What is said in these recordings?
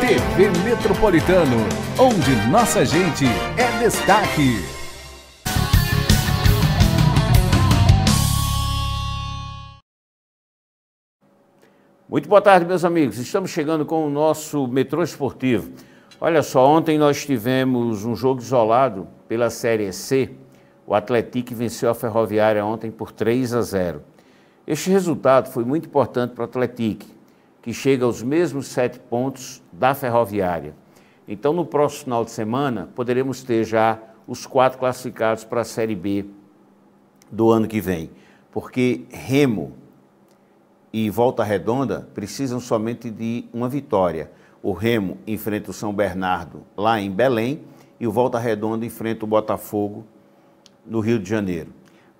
TV Metropolitano, onde nossa gente é destaque. Muito boa tarde, meus amigos. Estamos chegando com o nosso metrô esportivo. Olha só, ontem nós tivemos um jogo isolado pela Série C o Atlético venceu a Ferroviária ontem por 3 a 0. Este resultado foi muito importante para o Atlético, que chega aos mesmos sete pontos da Ferroviária. Então, no próximo final de semana, poderemos ter já os quatro classificados para a Série B do ano que vem, porque Remo e Volta Redonda precisam somente de uma vitória. O Remo enfrenta o São Bernardo lá em Belém e o Volta Redonda enfrenta o Botafogo no Rio de Janeiro.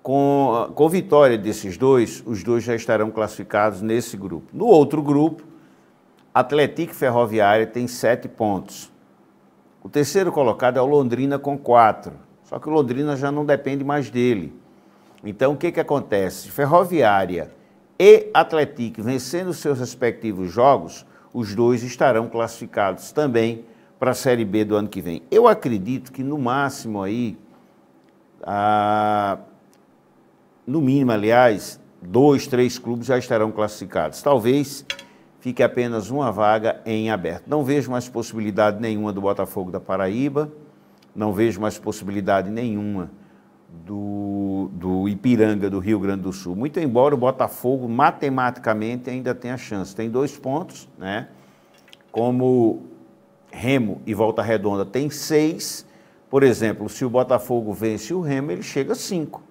Com, com vitória desses dois, os dois já estarão classificados nesse grupo. No outro grupo, Atlético Ferroviária tem sete pontos. O terceiro colocado é o Londrina com quatro. Só que o Londrina já não depende mais dele. Então, o que, que acontece? Ferroviária e Atlético vencendo seus respectivos jogos, os dois estarão classificados também para a Série B do ano que vem. Eu acredito que no máximo aí ah, no mínimo, aliás, dois, três clubes já estarão classificados. Talvez fique apenas uma vaga em aberto. Não vejo mais possibilidade nenhuma do Botafogo da Paraíba, não vejo mais possibilidade nenhuma do, do Ipiranga do Rio Grande do Sul. Muito embora o Botafogo matematicamente ainda tenha chance. Tem dois pontos, né? Como Remo e Volta Redonda tem seis, por exemplo, se o Botafogo vence o Remo, ele chega a 5.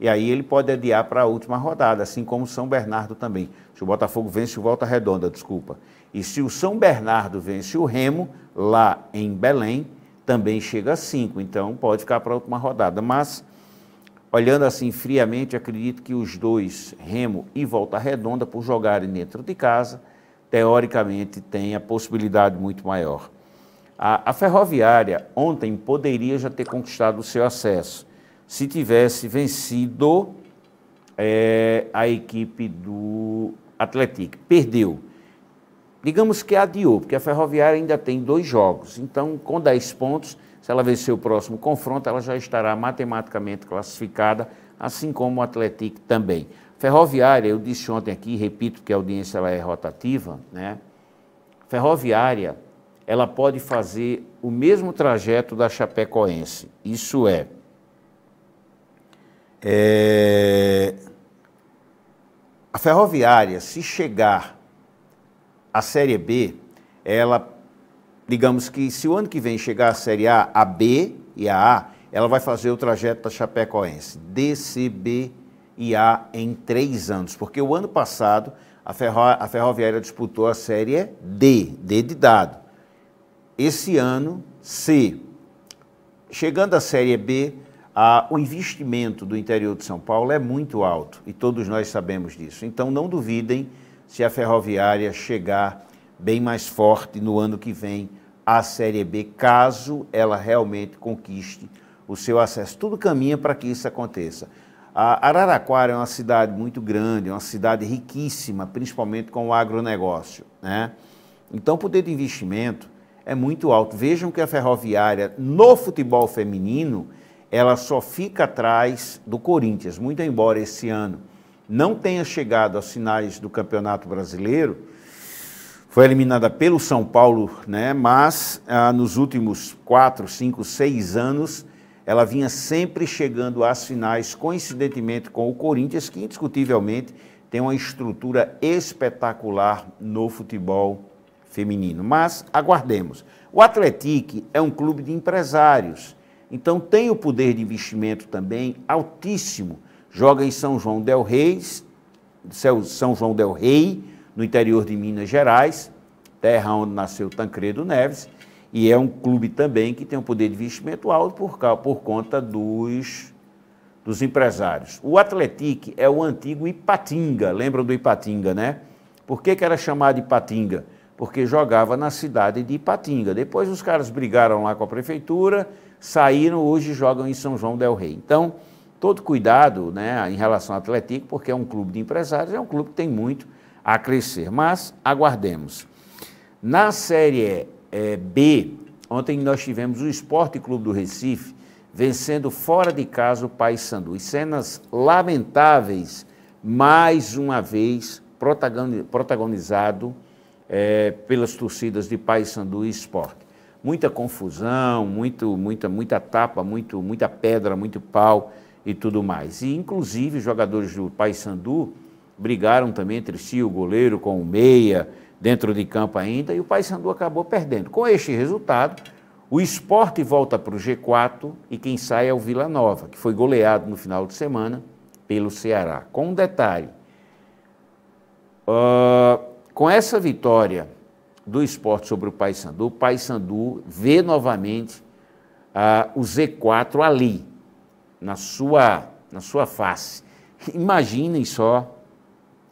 E aí ele pode adiar para a última rodada, assim como o São Bernardo também. Se o Botafogo vence o Volta Redonda, desculpa. E se o São Bernardo vence o Remo, lá em Belém, também chega a 5. Então pode ficar para a última rodada. Mas, olhando assim friamente, acredito que os dois, Remo e Volta Redonda, por jogarem dentro de casa, teoricamente têm a possibilidade muito maior. A, a ferroviária ontem poderia já ter conquistado o seu acesso se tivesse vencido é, a equipe do Atlético. Perdeu. Digamos que adiou, porque a Ferroviária ainda tem dois jogos. Então, com 10 pontos, se ela vencer o próximo confronto, ela já estará matematicamente classificada, assim como o Atlético também. Ferroviária, eu disse ontem aqui, repito que a audiência ela é rotativa, né? Ferroviária ela pode fazer o mesmo trajeto da Chapecoense. Isso é, é a ferroviária, se chegar à Série B, ela, digamos que se o ano que vem chegar à Série A, a B e a A, ela vai fazer o trajeto da Chapecoense, D, C, B e A em três anos, porque o ano passado a, ferro, a Ferroviária disputou a Série D, D de dado esse ano, se chegando à Série B, a, o investimento do interior de São Paulo é muito alto e todos nós sabemos disso. Então não duvidem se a ferroviária chegar bem mais forte no ano que vem à Série B, caso ela realmente conquiste o seu acesso. Tudo caminha para que isso aconteça. A Araraquara é uma cidade muito grande, é uma cidade riquíssima, principalmente com o agronegócio. Né? Então, o poder de investimento é muito alto. Vejam que a Ferroviária, no futebol feminino, ela só fica atrás do Corinthians, muito embora esse ano não tenha chegado às finais do Campeonato Brasileiro, foi eliminada pelo São Paulo, né? mas ah, nos últimos 4, 5, 6 anos, ela vinha sempre chegando às finais, coincidentemente com o Corinthians, que indiscutivelmente tem uma estrutura espetacular no futebol feminino. Mas aguardemos. O Atletique é um clube de empresários, então tem o poder de investimento também altíssimo. Joga em São João del Rei, São João del Rei, no interior de Minas Gerais, terra onde nasceu Tancredo Neves, e é um clube também que tem um poder de investimento alto por, por conta dos, dos empresários. O Atletique é o antigo Ipatinga, lembram do Ipatinga, né? Por que, que era chamado Ipatinga? porque jogava na cidade de Ipatinga. Depois os caras brigaram lá com a prefeitura, saíram, hoje jogam em São João del Rei. Então, todo cuidado né, em relação ao Atlético, porque é um clube de empresários, é um clube que tem muito a crescer. Mas aguardemos. Na Série é, B, ontem nós tivemos o Esporte Clube do Recife vencendo fora de casa o Paysandu. E cenas lamentáveis, mais uma vez protagonizado é, pelas torcidas de Paysandu e Sport. Muita confusão, muito, muita, muita tapa, muito, muita pedra, muito pau e tudo mais. E, inclusive, jogadores do Paysandu brigaram também entre si, o goleiro com o meia, dentro de campo ainda, e o Paysandu acabou perdendo. Com este resultado, o esporte volta para o G4 e quem sai é o Vila Nova, que foi goleado no final de semana pelo Ceará. Com um detalhe, ah, com essa vitória do esporte sobre o Paysandu, o Paysandu vê novamente ah, o Z4 ali, na sua, na sua face. Imaginem só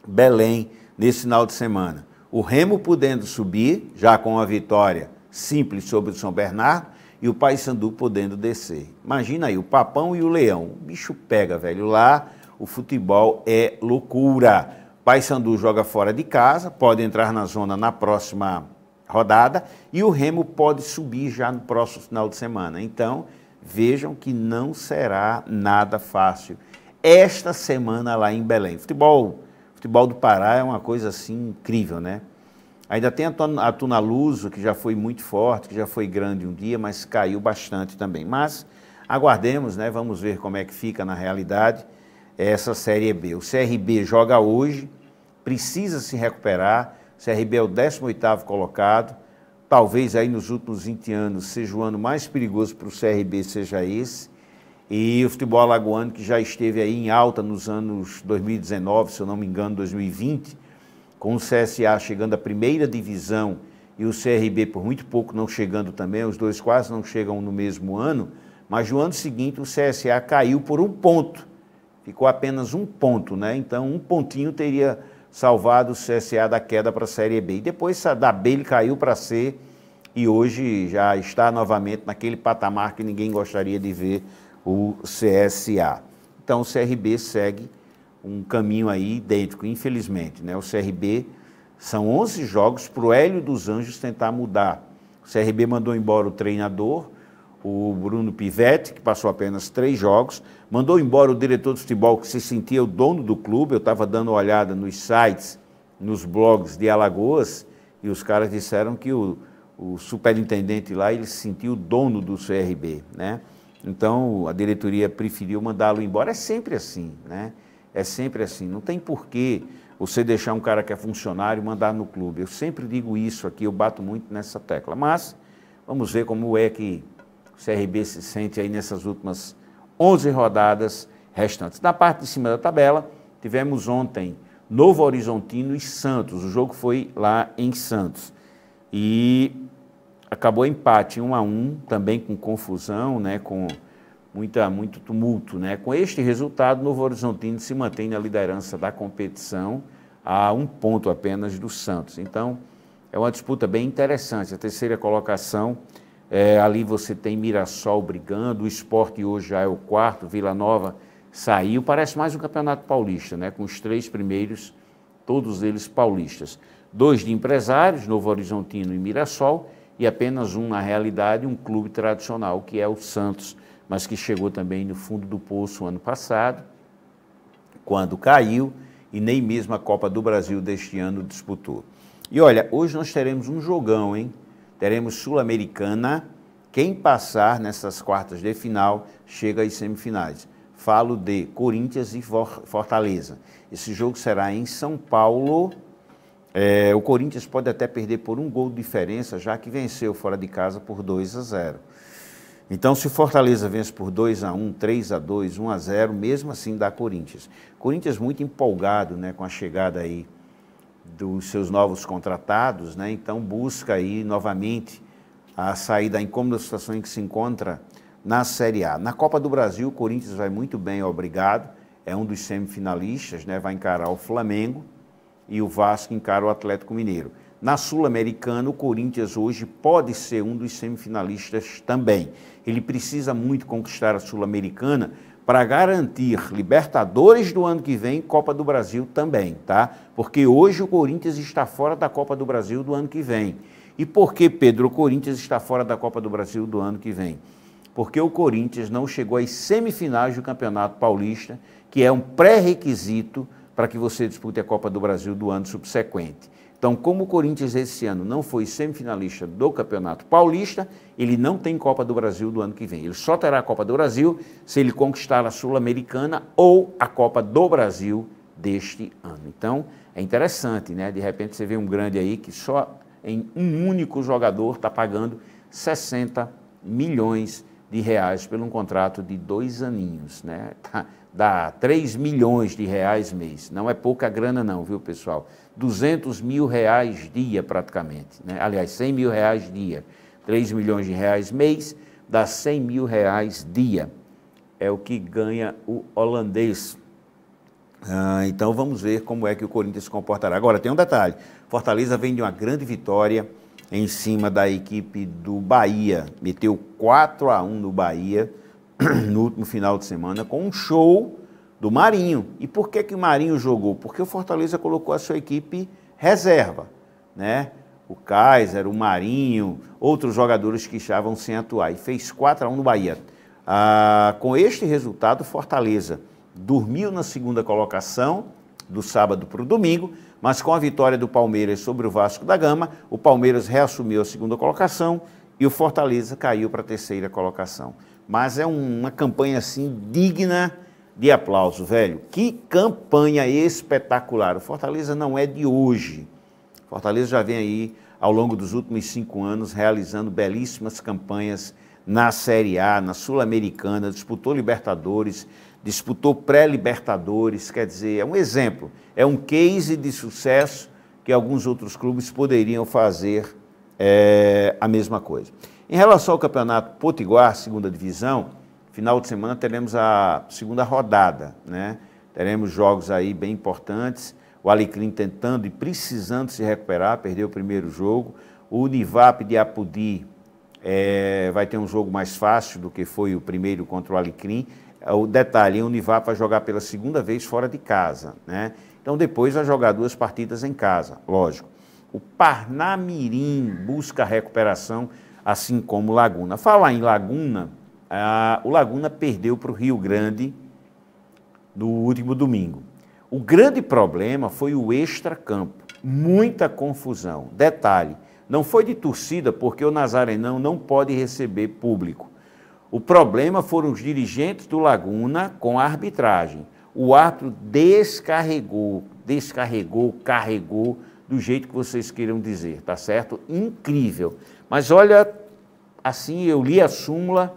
Belém nesse final de semana. O Remo podendo subir, já com a vitória simples sobre o São Bernardo, e o Paysandu podendo descer. Imagina aí, o Papão e o Leão. O bicho pega, velho. Lá o futebol é loucura. Paysandu joga fora de casa, pode entrar na zona na próxima rodada e o Remo pode subir já no próximo final de semana. Então, vejam que não será nada fácil esta semana lá em Belém. Futebol, futebol do Pará é uma coisa assim incrível, né? Ainda tem a Tuna Luso, que já foi muito forte, que já foi grande um dia, mas caiu bastante também. Mas aguardemos, né? Vamos ver como é que fica na realidade. É essa Série B. O CRB joga hoje, precisa se recuperar. O CRB é o 18 colocado. Talvez aí nos últimos 20 anos seja o ano mais perigoso para o CRB, seja esse. E o futebol alagoano, que já esteve aí em alta nos anos 2019, se eu não me engano, 2020, com o CSA chegando à primeira divisão e o CRB por muito pouco não chegando também, os dois quase não chegam no mesmo ano, mas no ano seguinte o CSA caiu por um ponto ficou apenas um ponto, né? Então, um pontinho teria salvado o CSA da queda para a Série B. E depois da B ele caiu para C e hoje já está novamente naquele patamar que ninguém gostaria de ver o CSA. Então, o CRB segue um caminho aí idêntico, infelizmente, né? O CRB são 11 jogos para o Hélio dos Anjos tentar mudar. O CRB mandou embora o treinador, o Bruno Pivetti, que passou apenas três jogos, mandou embora o diretor de futebol que se sentia o dono do clube. Eu estava dando uma olhada nos sites, nos blogs de Alagoas, e os caras disseram que o, o superintendente lá ele se sentiu o dono do CRB. Né? Então a diretoria preferiu mandá-lo embora. É sempre assim, né? É sempre assim. Não tem porquê você deixar um cara que é funcionário mandar no clube. Eu sempre digo isso aqui, eu bato muito nessa tecla. Mas vamos ver como é que CRB se sente aí nessas últimas 11 rodadas restantes. Na parte de cima da tabela, tivemos ontem Novo Horizontino e Santos. O jogo foi lá em Santos. E acabou empate 1 um a 1, um, também com confusão, né, com muita muito tumulto, né? Com este resultado, Novo Horizontino se mantém na liderança da competição a um ponto apenas do Santos. Então, é uma disputa bem interessante. A terceira colocação é, ali você tem Mirassol brigando, o esporte hoje já é o quarto, Vila Nova saiu. Parece mais um campeonato paulista, né? com os três primeiros, todos eles paulistas. Dois de empresários, Novo Horizontino e Mirassol, e apenas um, na realidade, um clube tradicional, que é o Santos, mas que chegou também no fundo do poço ano passado, quando caiu, e nem mesmo a Copa do Brasil deste ano disputou. E olha, hoje nós teremos um jogão, hein? teremos Sul-Americana. Quem passar nessas quartas de final chega às semifinais. Falo de Corinthians e Fortaleza. Esse jogo será em São Paulo. É, o Corinthians pode até perder por um gol de diferença, já que venceu fora de casa por 2 a 0. Então, se Fortaleza vence por 2 a 1, 3 a 2, 1 a 0, mesmo assim dá Corinthians. Corinthians muito empolgado, né, com a chegada aí dos seus novos contratados, né? então busca aí novamente a sair da incômoda situação em que se encontra na Série A. Na Copa do Brasil, o Corinthians vai muito bem, obrigado, é um dos semifinalistas, né? vai encarar o Flamengo e o Vasco encara o Atlético Mineiro. Na Sul-Americana, o Corinthians hoje pode ser um dos semifinalistas também. Ele precisa muito conquistar a Sul-Americana para garantir Libertadores do ano que vem, Copa do Brasil também, tá? Porque hoje o Corinthians está fora da Copa do Brasil do ano que vem. E por que, Pedro, o Corinthians está fora da Copa do Brasil do ano que vem? Porque o Corinthians não chegou às semifinais do Campeonato Paulista, que é um pré-requisito para que você dispute a Copa do Brasil do ano subsequente. Então, como o Corinthians esse ano não foi semifinalista do Campeonato Paulista, ele não tem Copa do Brasil do ano que vem. Ele só terá a Copa do Brasil se ele conquistar a Sul-Americana ou a Copa do Brasil deste ano. Então, é interessante, né? De repente você vê um grande aí que só em um único jogador está pagando 60 milhões de reais pelo um contrato de dois aninhos, né? Dá 3 milhões de reais mês. Não é pouca grana não, viu, pessoal? 200 mil reais dia praticamente, né? Aliás, 100 mil reais dia. 3 milhões de reais mês dá 100 mil reais dia. É o que ganha o holandês. Ah, então vamos ver como é que o Corinthians se comportará. Agora, tem um detalhe. Fortaleza vem de uma grande vitória em cima da equipe do Bahia. Meteu 4 a 1 no Bahia no último final de semana com um show do Marinho. E por que, que o Marinho jogou? Porque o Fortaleza colocou a sua equipe reserva, né? O Kaiser, o Marinho, outros jogadores que estavam sem atuar. E fez 4 a 1 no Bahia. Ah, com este resultado, o Fortaleza dormiu na segunda colocação, do sábado para o domingo, mas com a vitória do Palmeiras sobre o Vasco da Gama, o Palmeiras reassumiu a segunda colocação e o Fortaleza caiu para a terceira colocação. Mas é uma campanha assim digna de aplauso, velho. Que campanha espetacular! O Fortaleza não é de hoje. O Fortaleza já vem aí ao longo dos últimos cinco anos realizando belíssimas campanhas na Série A, na Sul-Americana, disputou Libertadores, disputou pré-Libertadores, quer dizer, é um exemplo, é um case de sucesso que alguns outros clubes poderiam fazer é, a mesma coisa. Em relação ao Campeonato Potiguar, segunda divisão, final de semana teremos a segunda rodada, né? Teremos jogos aí bem importantes, o Alecrim tentando e precisando se recuperar, perdeu o primeiro jogo, o Univap de Apudi é, vai ter um jogo mais fácil do que foi o primeiro contra o Alecrim, é o detalhe, o Univap vai jogar pela segunda vez fora de casa, né? Então depois vai jogar duas partidas em casa, lógico. O Parnamirim busca recuperação, assim como o Laguna. Falar em Laguna, ah, o Laguna perdeu para o Rio Grande no último domingo. O grande problema foi o extracampo, muita confusão. Detalhe, não foi de torcida, porque o Nazarenão não pode receber público. O problema foram os dirigentes do Laguna com a arbitragem. O árbitro descarregou, descarregou, carregou, do jeito que vocês queiram dizer, tá certo? Incrível. Mas olha, assim eu li a súmula,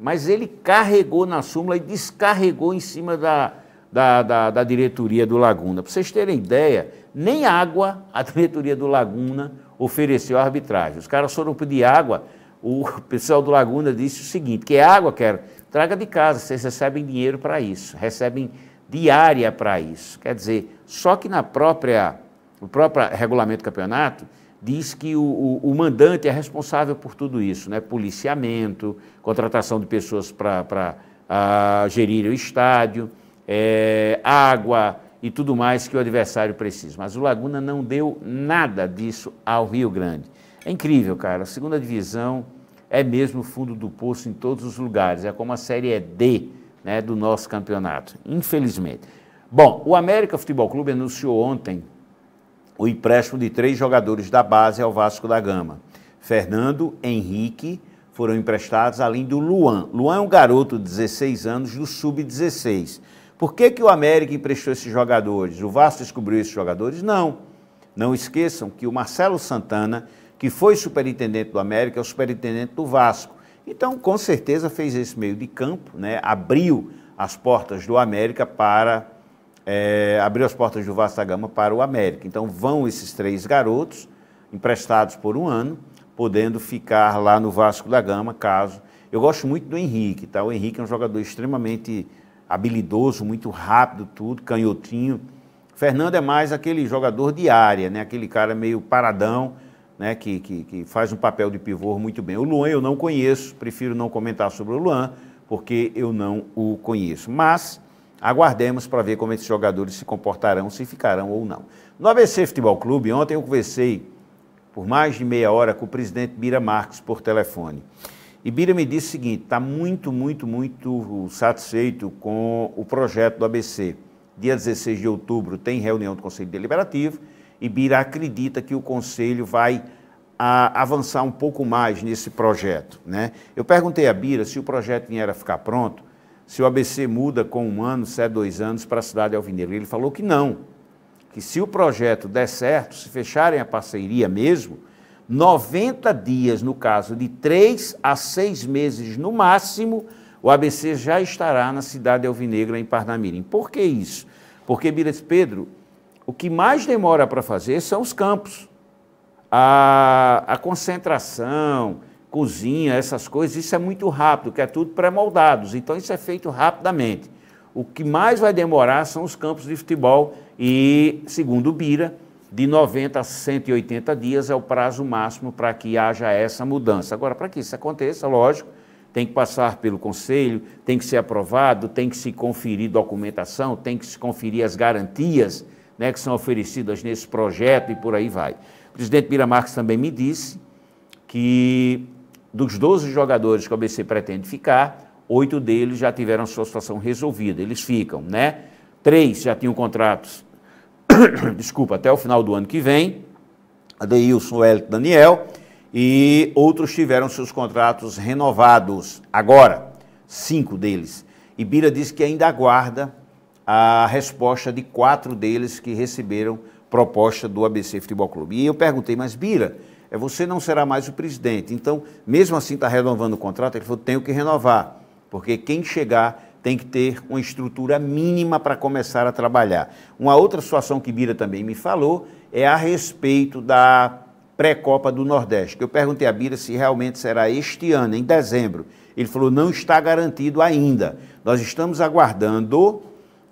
mas ele carregou na súmula e descarregou em cima da, da, da, da diretoria do Laguna. Para vocês terem ideia, nem água a diretoria do Laguna ofereceu à arbitragem. Os caras foram pedir água o pessoal do Laguna disse o seguinte: que é água quero? Traga de casa, vocês recebem dinheiro para isso, recebem diária para isso. Quer dizer, só que na própria, o próprio regulamento do campeonato diz que o, o, o mandante é responsável por tudo isso, né? Policiamento, contratação de pessoas para ah, gerir o estádio, é, água e tudo mais que o adversário precisa. Mas o Laguna não deu nada disso ao Rio Grande. É incrível, cara. A segunda divisão é mesmo o fundo do poço em todos os lugares. É como a Série D né, do nosso campeonato, infelizmente. Bom, o América Futebol Clube anunciou ontem o empréstimo de três jogadores da base ao Vasco da Gama. Fernando, Henrique foram emprestados, além do Luan. Luan é um garoto de 16 anos do Sub-16. Por que, que o América emprestou esses jogadores? O Vasco descobriu esses jogadores? Não. Não esqueçam que o Marcelo Santana que foi superintendente do América, é o superintendente do Vasco. Então, com certeza, fez esse meio de campo, né? abriu as portas do América para. É, abriu as portas do Vasco da Gama para o América. Então, vão esses três garotos, emprestados por um ano, podendo ficar lá no Vasco da Gama, caso. Eu gosto muito do Henrique, tá? O Henrique é um jogador extremamente habilidoso, muito rápido, tudo, canhotinho. Fernando é mais aquele jogador de área, né? Aquele cara meio paradão né, que, que, que, faz um papel de pivô muito bem. O Luan eu não conheço, prefiro não comentar sobre o Luan, porque eu não o conheço. Mas aguardemos para ver como esses jogadores se comportarão, se ficarão ou não. No ABC Futebol Clube, ontem eu conversei por mais de meia hora com o presidente Bira Marques por telefone. E Bira me disse o seguinte: está muito, muito, muito satisfeito com o projeto do ABC. Dia 16 de outubro tem reunião do Conselho Deliberativo Ibira acredita que o Conselho vai a, ah, avançar um pouco mais nesse projeto. Né? Eu perguntei a Bira se o projeto vier a ficar pronto, se o ABC muda com um ano, se é dois anos, para a cidade de Alvinegra. Ele falou que não, que se o projeto der certo, se fecharem a parceria mesmo, 90 dias, no caso de três a seis meses no máximo, o ABC já estará na cidade de Alvinegra, em Parnamirim. Por que isso? Porque, Bira Pedro, o que mais demora para fazer são os campos. A, a concentração, cozinha, essas coisas, isso é muito rápido, que é tudo pré-moldados. Então isso é feito rapidamente. O que mais vai demorar são os campos de futebol e, segundo o Bira, de 90 a 180 dias é o prazo máximo para que haja essa mudança. Agora, para que isso aconteça, lógico, tem que passar pelo conselho, tem que ser aprovado, tem que se conferir documentação, tem que se conferir as garantias né, que são oferecidas nesse projeto e por aí vai. O presidente Bira Marques também me disse que dos 12 jogadores que o ABC pretende ficar, oito deles já tiveram sua situação resolvida, eles ficam, né? Três já tinham contratos, desculpa, até o final do ano que vem, Adeilson, Hélio Daniel, e outros tiveram seus contratos renovados agora, cinco deles. E Bira disse que ainda aguarda a resposta de quatro deles que receberam proposta do ABC Futebol Clube. E eu perguntei, mas Bira, eh, você não será mais o presidente, então, mesmo assim está renovando o contrato? Ele falou, tenho que renovar, porque quem chegar tem que ter uma estrutura mínima para começar a trabalhar. Uma outra situação que Bira também me falou é a respeito da pré-copa do Nordeste. Eu perguntei a Bira se realmente será este ano, em dezembro. Ele falou: não está garantido ainda. Nós estamos aguardando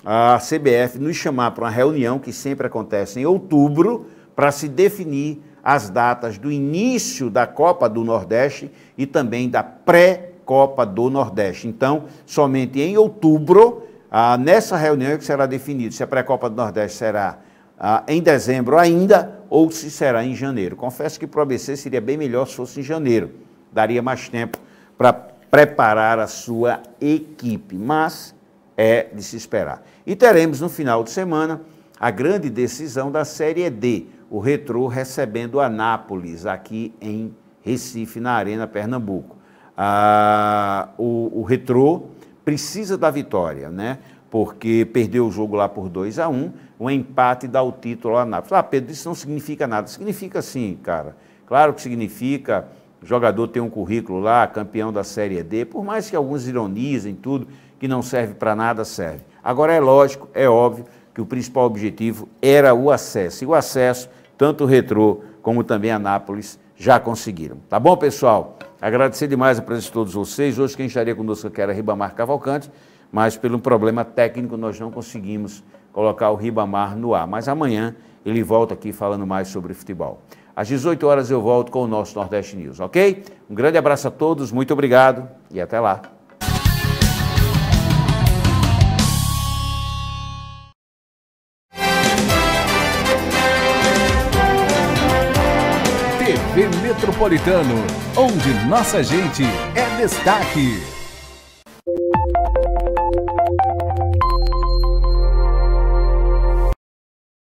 a CBF nos chamar para uma reunião que sempre acontece em outubro para se definir as datas do início da Copa do Nordeste e também da pré-Copa do Nordeste. Então, somente em outubro, ah, nessa reunião é que será definido se a pré-Copa do Nordeste será ah, em dezembro ainda ou se será em janeiro. Confesso que para o ABC seria bem melhor se fosse em janeiro, daria mais tempo para preparar a sua equipe, mas é de se esperar. E teremos no final de semana a grande decisão da Série D, o Retro recebendo o Anápolis aqui em Recife, na Arena Pernambuco. Ah, o, o precisa da vitória, né? Porque perdeu o jogo lá por 2 a 1 um, um empate dá o título a Anápolis. Ah, Pedro, isso não significa nada. Significa sim, cara. Claro que significa, jogador tem um currículo lá, campeão da Série D, por mais que alguns ironizem tudo, que não serve para nada, serve. Agora, é lógico, é óbvio que o principal objetivo era o acesso. E o acesso, tanto o Retrô como também a Nápoles já conseguiram. Tá bom, pessoal? Agradecer demais a presença de todos vocês. Hoje quem estaria conosco aqui era Ribamar Cavalcante, mas pelo problema técnico nós não conseguimos colocar o Ribamar no ar. Mas amanhã ele volta aqui falando mais sobre futebol. Às 18 horas eu volto com o nosso Nordeste News, ok? Um grande abraço a todos, muito obrigado e até lá. Metropolitano, onde nossa gente é destaque.